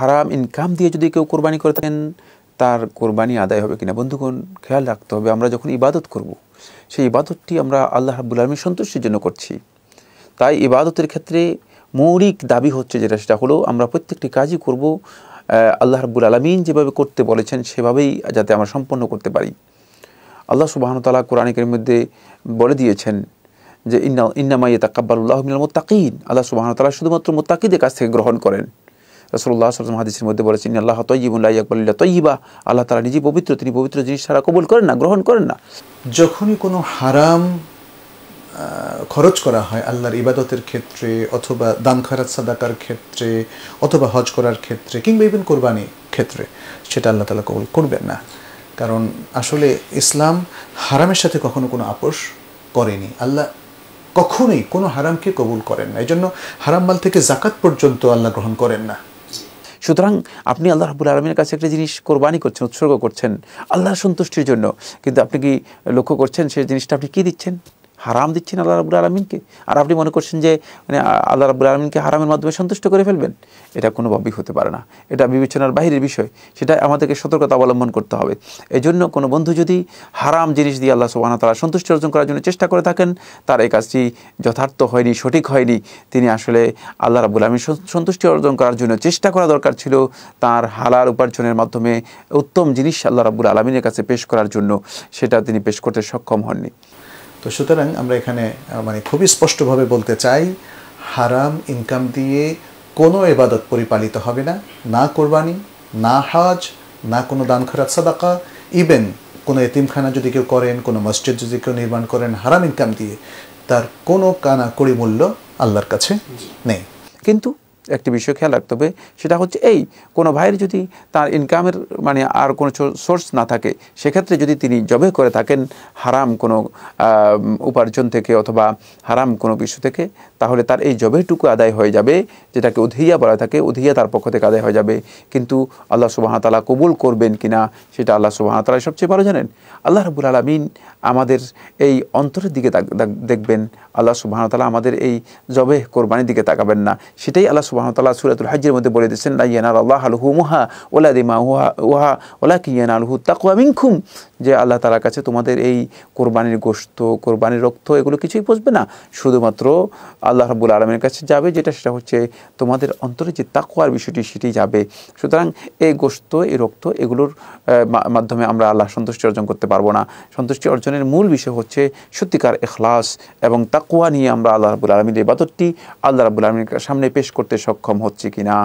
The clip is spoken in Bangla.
হারাম ইনকাম দিয়ে যদি কেউ কোরবানি করে থাকেন তার কোরবানি আদায় হবে কিনা বন্ধুগণ খেয়াল রাখতে হবে আমরা যখন ইবাদত করব। সেই ইবাদতটি আমরা আল্লাহ হাবুল আলমীর সন্তুষ্টির জন্য করছি তাই ইবাদতের ক্ষেত্রে মৌলিক দাবি হচ্ছে যেটা সেটা হলো আমরা প্রত্যেকটি কাজই করব আল্লাহ হাবুল আলমিন যেভাবে করতে বলেছেন সেভাবেই যাতে আমরা সম্পন্ন করতে পারি আল্লাহ তালা কোরআনিকের মধ্যে বলে দিয়েছেন যে ইন্না ইন্নামাইয়ে তাকাব্বাল্লাহ মিলাল মোত্তাকিন আল্লাহ সুবাহনতালা শুধুমাত্র মোত্তাকিদের কাছ থেকে গ্রহণ করেন রসুল্লাহম হাদিসের মধ্যে বলেছেন আল্লাহ তৈবুল্লাহ আকবল্লা তৈবা আল্লাহ তালা নিজে পবিত্র তিনি পবিত্র জিনিস সারা কবুল করেন না গ্রহণ করেন না যখনই কোনো হারাম খরচ করা হয় আল্লাহর ইবাদতের ক্ষেত্রে অথবা দান খারাত সাদাকার ক্ষেত্রে অথবা হজ করার ক্ষেত্রে কিংবা ইভেন কোরবানি ক্ষেত্রে সেটা আল্লাহ তালা কবুল করবেন না কারণ আসলে ইসলাম হারামের সাথে কখনো কোনো আপোষ করেনি আল্লাহ কখনোই কোনো হারামকে কবুল করেন না এই জন্য হারাম মাল থেকে জাকাত পর্যন্ত আল্লাহ গ্রহণ করেন না সুতরাং আপনি আল্লাহ রাবুল আলমীর কাছে একটা জিনিস কোরবানি করছেন উৎসর্গ করছেন আল্লাহর সন্তুষ্টির জন্য কিন্তু আপনি কি লক্ষ্য করছেন সেই জিনিসটা আপনি কী দিচ্ছেন হারাম দিচ্ছেন আল্লাহ রাবুল আলমিনকে আর আপনি মনে করছেন যে মানে আল্লাহ রাবুল আলমিনকে হারামের মাধ্যমে সন্তুষ্ট করে ফেলবেন এটা কোনোভাবেই হতে পারে না এটা বিবেচনার বাহিরের বিষয় সেটা আমাদেরকে সতর্কতা অবলম্বন করতে হবে এজন্য কোনো বন্ধু যদি হারাম জিনিস দিয়ে আল্লাহ সুবাহ তারা সন্তুষ্টি অর্জন করার জন্য চেষ্টা করে থাকেন তার এই কাজটি যথার্থ হয়নি সঠিক হয়নি তিনি আসলে আল্লাহ রাবুল আলমিন সন্তুষ্টি অর্জন করার জন্য চেষ্টা করা দরকার ছিল তার হালার উপার্জনের মাধ্যমে উত্তম জিনিস আল্লাহ রাবুল আলমিনের কাছে পেশ করার জন্য সেটা তিনি পেশ করতে সক্ষম হননি তো সুতরাং আমরা এখানে মানে খুবই স্পষ্টভাবে বলতে চাই হারাম ইনকাম দিয়ে কোনো এবাদত পরিপালিত হবে না না কোরবানি না হাজ না কোনো দান খরাত সাদাকা ইভেন কোনো এতিমখানা যদি কেউ করেন কোনো মসজিদ যদি কেউ নির্মাণ করেন হারাম ইনকাম দিয়ে তার কোনো কানা কড়ি মূল্য আল্লাহর কাছে নেই কিন্তু একটি বিষয় খেয়াল রাখতে হবে সেটা হচ্ছে এই কোনো ভাইয়ের যদি তার ইনকামের মানে আর কোনো সোর্স না থাকে সেক্ষেত্রে যদি তিনি জবে করে থাকেন হারাম কোনো উপার্জন থেকে অথবা হারাম কোনো কিছু থেকে তাহলে তার এই জবেটুকু আদায় হয়ে যাবে যেটাকে উধিয়া বলা থাকে উধিয়া তার পক্ষ থেকে আদায় হয়ে যাবে কিন্তু আল্লাহ সুবাহতালা কবুল করবেন কি না সেটা আল্লাহ সুবাহতালা সবচেয়ে ভালো জানেন আল্লাহ রবুল আলমিন আমাদের এই অন্তরের দিকে দেখবেন আল্লাহ সুবাহতালা আমাদের এই জবে কোরবানির দিকে তাকাবেন না সেটাই আল্লাহ সুবাহতাল্লাহ সুরাতুল হাজির মধ্যে বলে দিয়েছেন না ইয়ান আল্লাহ আলহু মুহা ওলা দিমা উহা উহা ওলা কি ইয়ান আলহু তাকুয়া মিংখুম যে আল্লাহ তালার কাছে তোমাদের এই কোরবানির গোস্ত কোরবানির রক্ত এগুলো কিছুই পচবে না শুধুমাত্র আল্লাহ রাবুল আলমের কাছে যাবে যেটা সেটা হচ্ছে তোমাদের অন্তরে যে তাকুয়ার বিষয়টি সেটি যাবে সুতরাং এই গোস্ত এই রক্ত এগুলোর মাধ্যমে আমরা আল্লাহ সন্তুষ্টি অর্জন করতে পারবো না সন্তুষ্টি অর্জনের মূল বিষয় হচ্ছে সত্যিকার এখলাস এবং তাকুয়া নিয়ে আমরা আল্লাহ রাবুল আলমীর এই বাদরটি আল্লাহ রাবুল আলমীর সামনে পেশ করতে সক্ষম হচ্ছে কিনা